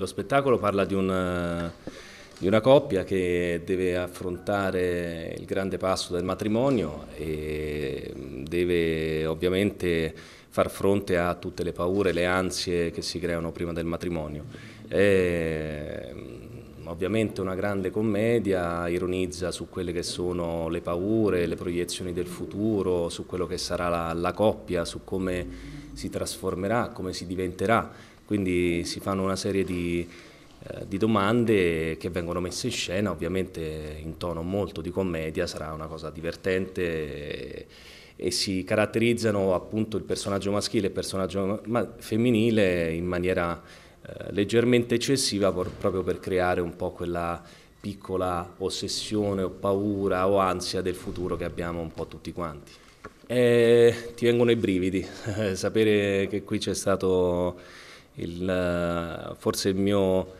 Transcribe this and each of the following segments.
lo spettacolo parla di una, di una coppia che deve affrontare il grande passo del matrimonio e deve ovviamente far fronte a tutte le paure, le ansie che si creano prima del matrimonio. È mm, ovviamente una grande commedia, ironizza su quelle che sono le paure, le proiezioni del futuro, su quello che sarà la, la coppia, su come si trasformerà, come si diventerà quindi si fanno una serie di, eh, di domande che vengono messe in scena, ovviamente in tono molto di commedia, sarà una cosa divertente. E, e si caratterizzano appunto il personaggio maschile e il personaggio femminile in maniera eh, leggermente eccessiva proprio per creare un po' quella piccola ossessione o paura o ansia del futuro che abbiamo un po' tutti quanti. E eh, ti vengono i brividi, sapere che qui c'è stato il, eh, forse il mio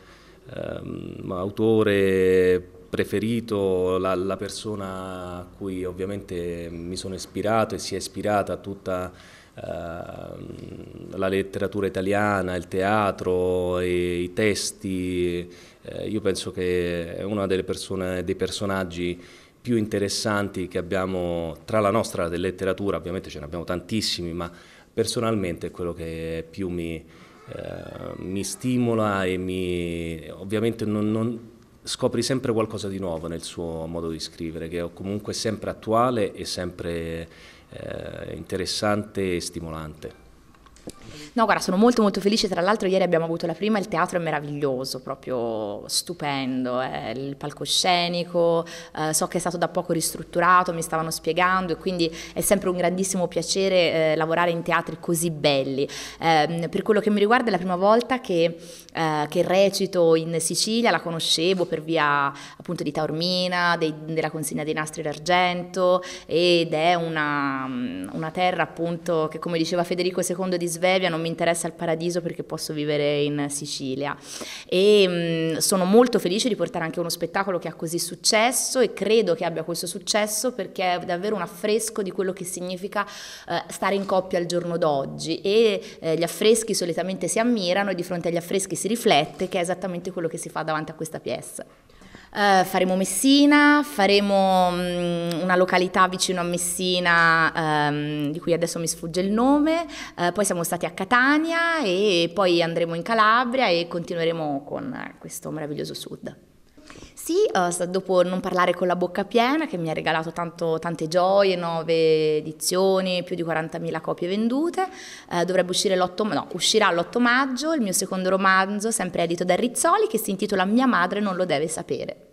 ehm, autore preferito, la, la, persona a cui ovviamente mi sono ispirato e si è ispirata tutta ehm, la letteratura italiana, il teatro, e, i testi. Eh, io penso che è uno dei personaggi più interessanti che abbiamo tra la nostra letteratura, ovviamente ce ne abbiamo tantissimi, ma personalmente è quello che più mi, Ehm, mi stimola e mi, ovviamente non, non, scopri sempre qualcosa di nuovo nel suo modo di scrivere, che è comunque sempre attuale e sempre eh, interessante e stimolante. No, guarda, sono molto molto felice, tra l'altro ieri abbiamo avuto la prima, il teatro è meraviglioso, proprio stupendo, eh. il palcoscenico, eh, so che è stato da poco ristrutturato, mi stavano spiegando e quindi è sempre un grandissimo piacere eh, lavorare in teatri così belli. Ehm, per quello che mi riguarda è la prima volta che, eh, che recito in Sicilia, la conoscevo per via appunto di Taormina, dei, della consegna dei nastri d'argento ed è una, una terra appunto che come diceva Federico II di Svevia non non mi interessa il paradiso perché posso vivere in Sicilia. E mh, mm, sono molto felice di portare anche uno spettacolo che ha così successo e credo che abbia questo successo perché è davvero un affresco di quello che significa eh, stare in coppia al giorno d'oggi e eh, gli affreschi solitamente si ammirano e di fronte agli affreschi si riflette che è esattamente quello che si fa davanti a questa pièce. Uh, faremo Messina, faremo um, una località vicino a Messina um, di cui adesso mi sfugge il nome, uh, poi siamo stati a Catania e poi andremo in Calabria e continueremo con eh, questo meraviglioso sud. Sì, uh, dopo Non parlare con la bocca piena, che mi ha regalato tanto, tante gioie, nove edizioni, più di 40.000 copie vendute, uh, dovrebbe uscire l'8, no, uscirà l'8 maggio il mio secondo romanzo, sempre edito da Rizzoli, che si intitola Mia madre non lo deve sapere.